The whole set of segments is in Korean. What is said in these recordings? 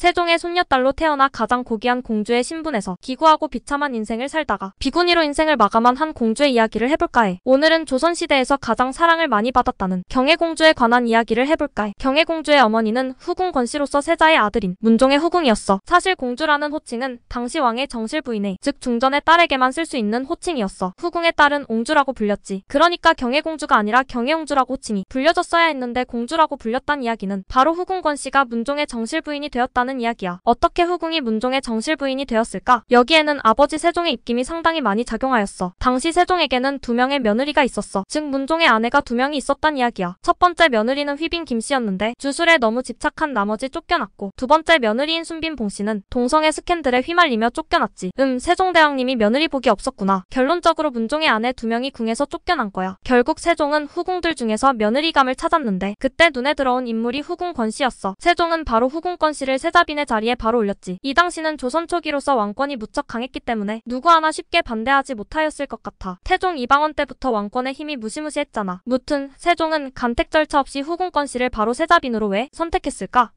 세종의 손녀딸로 태어나 가장 고귀한 공주의 신분에서 기구하고 비참한 인생을 살다가 비구니로 인생을 마감한 한 공주의 이야기를 해볼까 해. 오늘은 조선시대에서 가장 사랑을 많이 받았다는 경혜공주에 관한 이야기를 해볼까 해. 경혜공주의 어머니는 후궁 권씨로서 세자의 아들인 문종의 후궁이었어. 사실 공주라는 호칭은 당시 왕의 정실 부인의 즉 중전의 딸에게만 쓸 수 있는 호칭이었어. 후궁의 딸은 옹주라고 불렸지. 그러니까 경혜공주가 아니라 경혜옹주라고 호칭이 불려졌어야 했는데 공주라고 불렸다는 이야기는 바로 후궁 권씨가 문종의 정실 부인이 되었다는 나오는 이야기야. 어떻게 후궁이 문종의 정실 부인이 되었을까? 여기에는 아버지 세종의 입김이 상당히 많이 작용하였어. 당시 세종에게는 두 명의 며느리가 있었어. 즉 문종의 아내가 두 명이 있었단 이야기야. 첫 번째 며느리는 휘빈 김씨였는데 주술에 너무 집착한 나머지 쫓겨났고 두 번째 며느리인 순빈 봉씨는 동성애 스캔들에 휘말리며 쫓겨났지. 음 세종대왕님이 며느리 복이 없었구나. 결론적으로 문종의 아내 두 명이 궁에서 쫓겨난 거야. 결국 세종은 후궁들 중에서 며느리감을 찾았는데 그때 눈에 들어온 인물이 후궁 권씨였어. 세종은 바로 후궁 권씨를 세자 수자빈의 자리에 바로 올렸지. 이 당시는 조선 초기로서 왕권이 무척 강했기 때문에 누구 하나 쉽게 반대하지 못하였을 것 같아. 태종 이방원 때부터 왕권의 힘이 무시무시했잖아. 무튼 세종은 간택 절차 없이 후궁권 씨를 바로 세자빈으로 왜 선택했을까?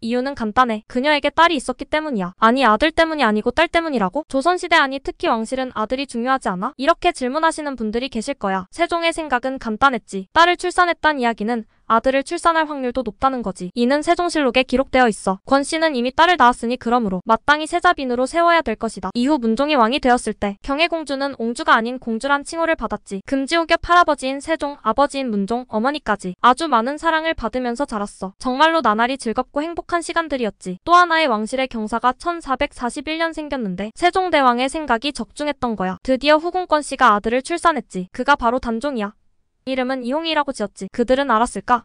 이유는 간단해. 그녀에게 딸이 있었기 때문이야. 아니 아들 때문이 아니고 딸 때문이라고? 조선시대 아니 특히 왕실은 아들이 중요하지 않아? 이렇게 질문하시는 분들이 계실 거야. 세종의 생각은 간단했지. 딸을 출산했단 이야기는 아들을 출산할 확률도 높다는 거지. 이는 세종실록에 기록되어 있어. 권 씨는 이미 딸을 낳았으니 그러므로 마땅히 세자빈으로 세워야 될 것이다. 이후 문종이 왕이 되었을 때 경혜공주는 옹주가 아닌 공주란 칭호를 받았지. 금지옥엽 할아버지인 세종, 아버지인 문종, 어머니까지 아주 많은 사랑을 받으면서 자랐어. 정말로 나날이 즐겁고 행복한 시간들이었지. 또 하나의 왕실의 경사가 1441년 생겼는데 세종대왕의 생각이 적중했던 거야. 드디어 후궁권 씨가 아들을 출산했지. 그가 바로 단종이야. 이름은 이홍이라고 지었지. 그들은 알았을까?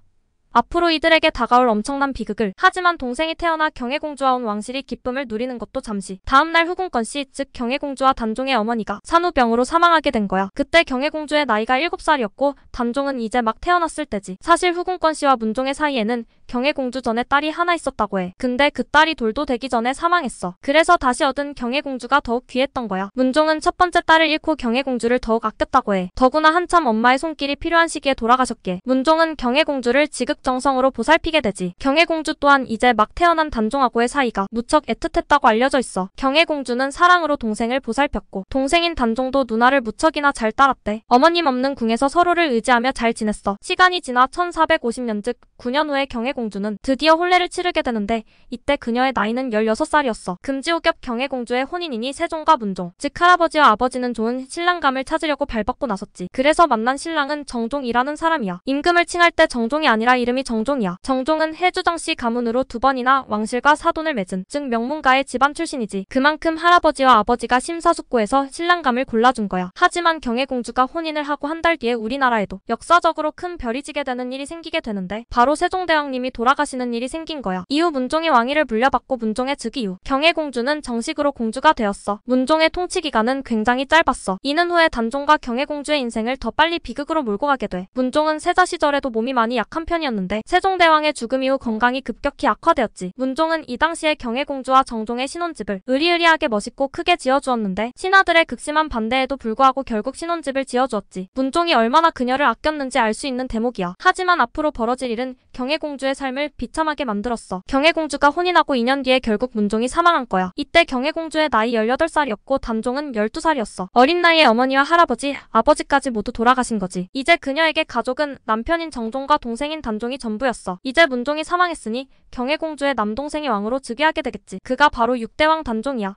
앞으로 이들에게 다가올 엄청난 비극을 하지만 동생이 태어나 경혜공주와 온 왕실이 기쁨을 누리는 것도 잠시 다음날 후궁권씨즉 경혜공주와 단종의 어머니가 산후병으로 사망하게 된 거야 그때 경혜공주의 나이가 7살이었고 단종은 이제 막 태어났을 때지 사실 후궁권 씨와 문종의 사이에는 경혜공주전에 딸이 하나 있었다고 해. 근데 그 딸이 돌도 되기 전에 사망했어. 그래서 다시 얻은 경혜공주가 더욱 귀했던 거야. 문종은 첫 번째 딸을 잃고 경혜공주를 더욱 아꼈다고 해. 더구나 한참 엄마의 손길이 필요한 시기에 돌아가셨기에 문종은 경혜공주를 지극정성으로 보살피게 되지. 경혜공주 또한 이제 막 태어난 단종하고의 사이가 무척 애틋했다고 알려져 있어. 경혜공주는 사랑으로 동생을 보살폈고 동생인 단종도 누나를 무척이나 잘 따랐대. 어머님 없는 궁에서 서로를 의지하며 잘 지냈어. 시간이 지나 1450년 즉 9년 후에 경혜공주 경혜공주는 드디어 혼례를 치르게 되는데 이때 그녀의 나이는 16살이었어. 금지옥엽 경혜공주의 혼인이니 세종과 문종, 즉 할아버지와 아버지는 좋은 신랑감을 찾으려고 발벗고 나섰지. 그래서 만난 신랑은 정종이라는 사람이야. 임금을 칭할 때 정종이 아니라 이름이 정종이야. 정종은 해주정씨 가문으로 두 번이나 왕실과 사돈을 맺은 즉 명문가의 집안 출신이지. 그만큼 할아버지와 아버지가 심사숙고해서 신랑감을 골라준 거야. 하지만 경혜공주가 혼인을 하고 한 달 뒤에 우리나라에도 역사적으로 큰 별이 지게 되는 일이 생기게 되는데 바로 세종대왕님 부모님이 돌아가시는 일이 생긴 거야. 이후 문종이 왕위를 물려받고 문종의 즉위후 경혜공주는 정식으로 공주가 되었어. 문종의 통치 기간은 굉장히 짧았어. 이는 후에 단종과 경혜공주의 인생을 더 빨리 비극으로 몰고 가게 돼. 문종은 세자 시절에도 몸이 많이 약한 편이었는데 세종대왕의 죽음 이후 건강이 급격히 악화되었지. 문종은 이 당시에 경혜공주와 정종의 신혼집을 의리의리하게 멋있고 크게 지어주었는데 신하들의 극심한 반대에도 불구하고 결국 신혼집을 지어주었지. 문종이 얼마나 그녀를 아꼈는지 알 수 있는 대목이야. 하지만 앞으로 벌어질 일은 경혜공주의 그녀의 삶을 비참하게 만들었어. 경혜공주가 혼인하고 2년 뒤에 결국 문종이 사망한 거야. 이때 경혜공주의 나이 18살이었고 단종은 12살이었어. 어린 나이에 어머니와 할아버지, 아버지까지 모두 돌아가신 거지. 이제 그녀에게 가족은 남편인 정종과 동생인 단종이 전부였어. 이제 문종이 사망했으니 경혜공주의 남동생이 왕으로 즉위하게 되겠지. 그가 바로 6대왕 단종이야.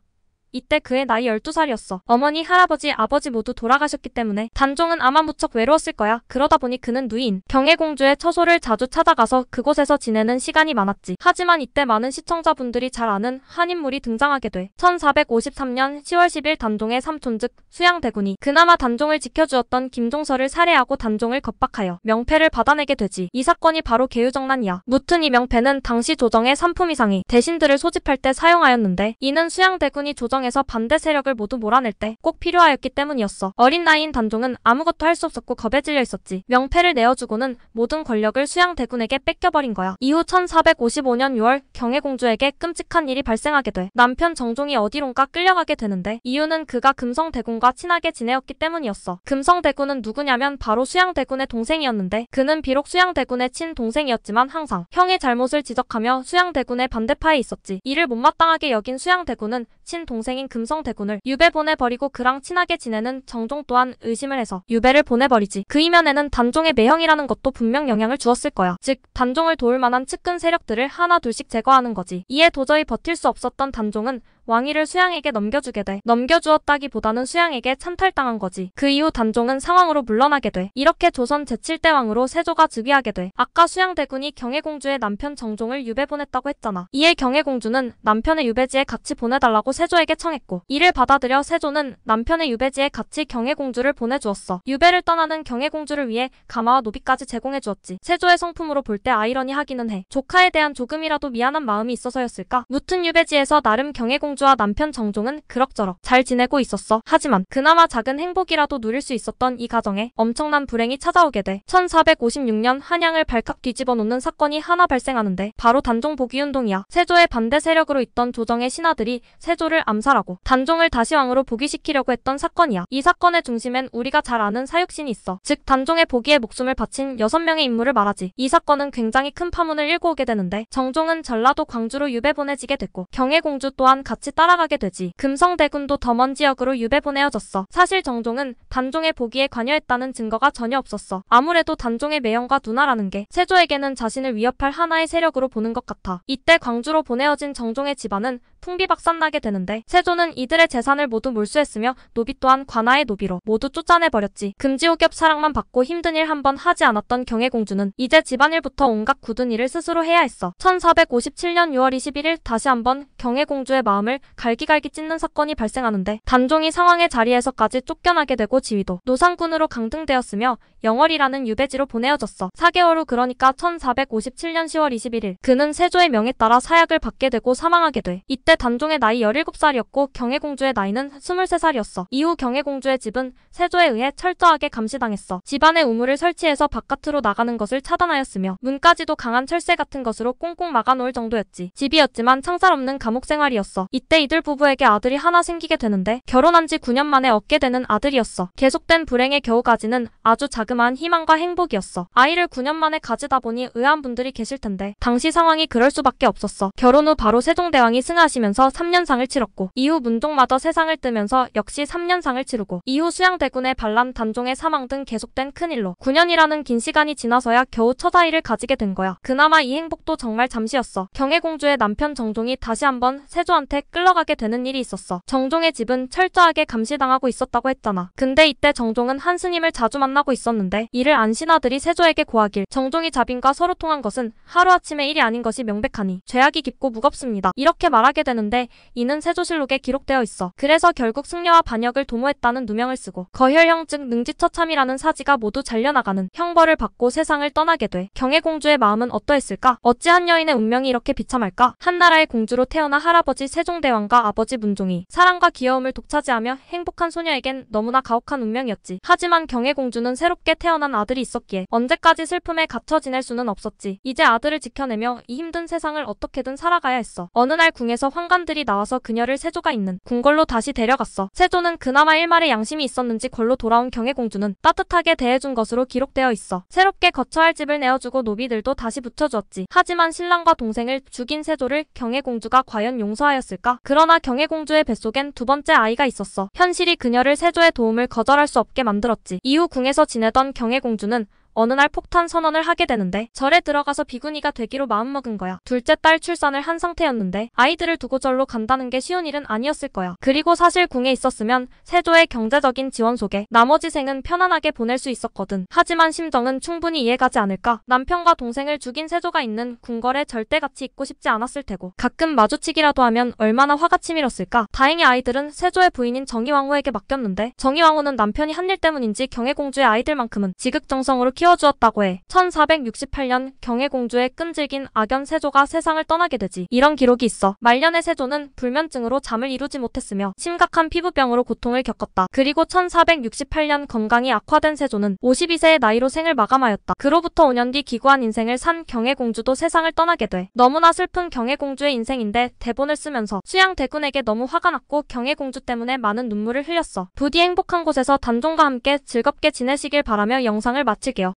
이때 그의 나이 12살이었어. 어머니, 할아버지, 아버지 모두 돌아가셨기 때문에 단종은 아마 무척 외로웠을 거야. 그러다 보니 그는 누인 경혜공주의 처소를 자주 찾아가서 그곳에서 지내는 시간이 많았지. 하지만 이때 많은 시청자분들이 잘 아는 한 인물이 등장하게 돼. 1453년 10월 10일 단종의 삼촌 즉 수양대군이 그나마 단종을 지켜주었던 김종서를 살해하고 단종을 겁박하여 명패를 받아내게 되지. 이 사건이 바로 개유정난이야. 무튼 이 명패는 당시 조정의 3품 이상이 대신들을 소집할 때 사용하였는데 이는 수양대군이 조정에 상에서 반대 세력을 모두 몰아낼 때 꼭 필요하였기 때문이었어. 어린 나이인 단종은 아무것도 할 수 없었고 겁에 질려 있었지. 명패를 내어주고는 모든 권력을 수양대군에게 뺏겨버린 거야. 이후 1455년 6월 경혜공주에게 끔찍한 일이 발생하게 돼. 남편 정종이 어디론가 끌려가게 되는데 이유는 그가 금성대군과 친하게 지내었기 때문이었어. 금성대군은 누구냐면 바로 수양대군의 동생이었는데 그는 비록 수양대군의 친동생이었지만 항상 형의 잘못을 지적하며 수양대군의 반대파에 있었지. 이를 못마땅하게 여긴 수양대군은 친동생 동생인 금성대군을 유배 보내버리고 그랑 친하게 지내는 정종 또한 의심을 해서 유배를 보내버리지. 그 이면에는 단종의 매형이라는 것도 분명 영향을 주었을 거야. 즉 단종을 도울 만한 측근 세력들을 하나 둘씩 제거하는 거지. 이에 도저히 버틸 수 없었던 단종은 왕위를 수양에게 넘겨주게 돼. 넘겨주었다기보다는 수양에게 참탈당한 거지. 그 이후 단종은 상황으로 물러나게 돼. 이렇게 조선 제7대 왕으로 세조가 즉위하게 돼. 아까 수양대군이 경혜공주의 남편 정종을 유배 보냈다고 했잖아. 이에 경혜공주는 남편의 유배지에 같이 보내달라고 세조에게 청했고 이를 받아들여 세조는 남편의 유배지에 같이 경혜공주를 보내주었어. 유배를 떠나는 경혜공주를 위해 가마와 노비까지 제공해주었지. 세조의 성품으로 볼 때 아이러니하기는 해. 조카에 대한 조금이라도 미안한 마음이 있어서였을까? 무튼 유배지에서 나름 경혜공주 김영주와 남편 정종은 그럭저럭 잘 지내고 있었어. 하지만 그나마 작은 행복이라도 누릴 수 있었던 이 가정에 엄청난 불행이 찾아오게 돼 1456년 한양을 발칵 뒤집어 놓는 사건이 하나 발생하는데 바로 단종 복위운동이야. 세조의 반대 세력으로 있던 조정의 신하들이 세조를 암살하고 단종을 다시 왕으로 복위시키려고 했던 사건이야. 이 사건의 중심엔 우리가 잘 아는 사육신이 있어. 즉 단종의 복위에 목숨을 바친 6명의 인물을 말하지. 이 사건은 굉장히 큰 파문을 일고 오게 되는데 정종은 전라도 광주로 유배 보내지게 됐고 경혜공주 또한 같이 같이 따라가게 되지. 금성대군도 덤원 지역으로 유배 보내어졌어. 사실 정종은 단종의 보기에 관여했다는 증거가 전혀 없었어. 아무래도 단종의 매형과 누나라는 게 세조에게는 자신을 위협할 하나의 세력으로 보는 것 같아. 이때 광주로 보내어진 정종의 집안은 풍비박산나게 되는데 세조는 이들의 재산을 모두 몰수했으며 노비 또한 관아의 노비로 모두 쫓아내버렸지. 금지옥엽 사랑만 받고 힘든 일 한번 하지 않았던 경혜공주는 이제 집안일부터 온갖 굳은 일을 스스로 해야 했어. 1457년 6월 21일 다시 한번 경혜공주의 마음을 갈기갈기 찢는 사건이 발생하는데 단종이 상황의 자리에서까지 쫓겨나게 되고 지위도 노상군으로 강등되었으며 영월이라는 유배지로 보내어졌어. 4개월 후 그러니까 1457년 10월 21일 그는 세조의 명에 따라 사약을 받게 되고 사망하게 돼. 이때 단종의 나이 17살이었고 경혜공주의 나이는 23살이었어. 이후 경혜공주의 집은 세조에 의해 철저하게 감시당했어. 집안의 우물을 설치해서 바깥으로 나가는 것을 차단하였으며 문까지도 강한 철새 같은 것으로 꽁꽁 막아놓을 정도였지. 집이었지만 창살 없는 감옥 생활이었어. 이 이때 이들 부부에게 아들이 하나 생기게 되는데 결혼한 지 9년 만에 얻게 되는 아들이었어. 계속된 불행의 겨우가지는 아주 자그마한 희망과 행복이었어. 아이를 9년 만에 가지다 보니 의아한 분들이 계실 텐데 당시 상황이 그럴 수밖에 없었어. 결혼 후 바로 세종대왕이 승하시면서 3년상을 치렀고 이후 문종마저 세상을 뜨면서 역시 3년상을 치르고 이후 수양대군의 반란 단종의 사망 등 계속된 큰일로 9년이라는 긴 시간이 지나서야 겨우 첫아이를 가지게 된 거야. 그나마 이 행복도 정말 잠시였어. 경혜공주의 남편 정종이 다시 한번 세조한테 끌려가게 되는 일이 있었어. 정종의 집은 철저하게 감시당하고 있었다고 했잖아. 근데 이때 정종은 한스님을 자주 만나고 있었는데 이를 안신하들이 세조에게 고하길 정종이 자빈과 서로 통한 것은 하루아침의 일이 아닌 것이 명백하니 죄악이 깊고 무겁습니다. 이렇게 말하게 되는데 이는 세조실록에 기록되어 있어. 그래서 결국 승려와 반역을 도모했다는 누명을 쓰고 거혈형 즉 능지처참이라는 사지가 모두 잘려나가는 형벌을 받고 세상을 떠나게 돼. 경혜공주의 마음은 어떠했을까? 어찌한 여인의 운명이 이렇게 비참할까? 한나라의 공주로 태어나 할아버지 세종 세종대왕과 아버지 문종이 사랑과 귀여움을 독차지하며 행복한 소녀에겐 너무나 가혹한 운명이었지. 하지만 경혜공주는 새롭게 태어난 아들이 있었기에 언제까지 슬픔에 갇혀 지낼 수는 없었지. 이제 아들을 지켜내며 이 힘든 세상을 어떻게든 살아가야 했어. 어느 날 궁에서 환관들이 나와서 그녀를 세조가 있는 궁궐로 다시 데려갔어. 세조는 그나마 일말의 양심이 있었는지 걸로 돌아온 경혜공주는 따뜻하게 대해준 것으로 기록되어 있어. 새롭게 거처할 집을 내어주고 노비들도 다시 붙여주었지. 하지만 신랑과 동생을 죽인 세조를 경혜공주가 과연 용서하였을까? 않았을까? 그러나 경혜공주의 뱃속엔 두 번째 아이가 있었어. 현실이 그녀를 세조의 도움을 거절할 수 없게 만들었지. 이후 궁에서 지내던 경혜공주는 어느 날 폭탄 선언을 하게 되는데 절에 들어가서 비구니가 되기로 마음먹은 거야. 둘째 딸 출산을 한 상태였는데 아이들을 두고 절로 간다는 게 쉬운 일은 아니었을 거야. 그리고 사실 궁에 있었으면 세조의 경제적인 지원 속에 나머지 생은 편안하게 보낼 수 있었거든. 하지만 심정은 충분히 이해가지 않을까. 남편과 동생을 죽인 세조가 있는 궁궐에 절대 같이 있고 싶지 않았을 테고 가끔 마주치기라도 하면 얼마나 화가 치밀었을까. 다행히 아이들은 세조의 부인인 정희왕후에게 맡겼는데 정희왕후는 남편이 한 일 때문인지 경혜공주의 아이들만큼은 지극정성으로 키워 키워주었다고 해. 1468년 경혜공주의 끈질긴 악연 세조가 세상을 떠나게 되지. 이런 기록이 있어. 말년의 세조는 불면증으로 잠을 이루지 못했으며 심각한 피부병으로 고통을 겪었다. 그리고 1468년 건강이 악화된 세조는 52세의 나이로 생을 마감하였다. 그로부터 5년 뒤 기구한 인생을 산 경혜공주도 세상을 떠나게 돼. 너무나 슬픈 경혜공주의 인생인데 대본을 쓰면서 수양 대군에게 너무 화가 났고 경혜공주 때문에 많은 눈물을 흘렸어. 부디 행복한 곳에서 단종과 함께 즐겁게 지내시길 바라며 영상을 마치게요